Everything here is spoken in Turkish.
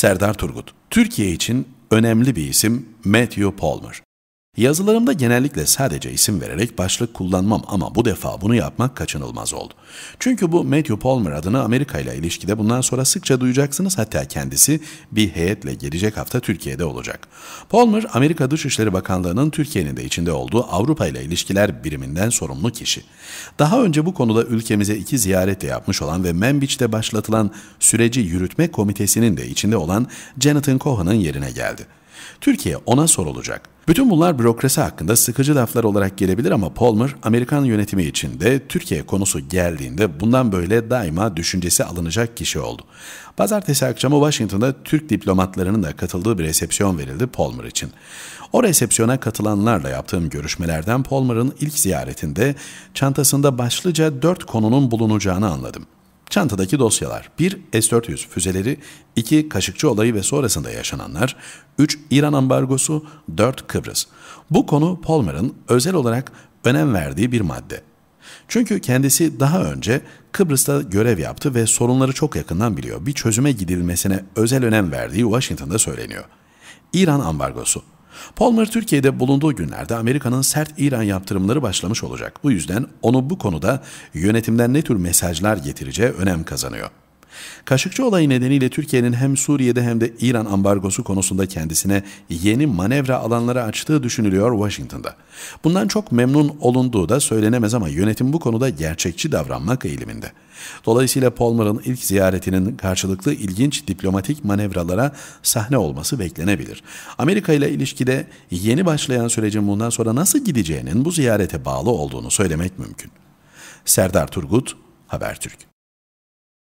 Serdar Turgut Türkiye için önemli bir isim Matthew Palmer. Yazılarımda genellikle sadece isim vererek başlık kullanmam ama bu defa bunu yapmak kaçınılmaz oldu. Çünkü bu Matthew Palmer adını Amerika ile ilişkide bundan sonra sıkça duyacaksınız hatta kendisi bir heyetle gelecek hafta Türkiye'de olacak. Palmer, Amerika Dışişleri Bakanlığı'nın Türkiye'nin de içinde olduğu Avrupa ile ilişkiler biriminden sorumlu kişi. Daha önce bu konuda ülkemize iki ziyaret de yapmış olan ve Membiç'te başlatılan süreci yürütme komitesinin de içinde olan Jonathan Cohen'ın yerine geldi. Türkiye ona sorulacak. Bütün bunlar bürokrasi hakkında sıkıcı laflar olarak gelebilir ama Palmer, Amerikan yönetimi içinde Türkiye konusu geldiğinde bundan böyle daima düşüncesi alınacak kişi oldu. Pazartesi akşamı Washington'da Türk diplomatlarının da katıldığı bir resepsiyon verildi Palmer için. O resepsiyona katılanlarla yaptığım görüşmelerden Palmer'ın ilk ziyaretinde çantasında başlıca dört konunun bulunacağını anladım. Çantadaki dosyalar 1. S-400 füzeleri 2. Kaşıkçı olayı ve sonrasında yaşananlar 3. İran ambargosu 4. Kıbrıs. Bu konu Palmer'ın özel olarak önem verdiği bir madde. Çünkü kendisi daha önce Kıbrıs'ta görev yaptı ve sorunları çok yakından biliyor. Bir çözüme gidilmesine özel önem verdiği Washington'da söyleniyor. İran ambargosu Palmer Türkiye'de bulunduğu günlerde Amerika'nın sert İran yaptırımları başlamış olacak. Bu yüzden onu bu konuda yönetimden ne tür mesajlar getireceği önem kazanıyor. Kaşıkçı olayı nedeniyle Türkiye'nin hem Suriye'de hem de İran ambargosu konusunda kendisine yeni manevra alanları açtığı düşünülüyor Washington'da. Bundan çok memnun olunduğu da söylenemez ama yönetim bu konuda gerçekçi davranmak eğiliminde. Dolayısıyla Palmer'ın ilk ziyaretinin karşılıklı ilginç diplomatik manevralara sahne olması beklenebilir. Amerika ile ilişkide yeni başlayan sürecin bundan sonra nasıl gideceğinin bu ziyarete bağlı olduğunu söylemek mümkün. Serdar Turgut, Habertürk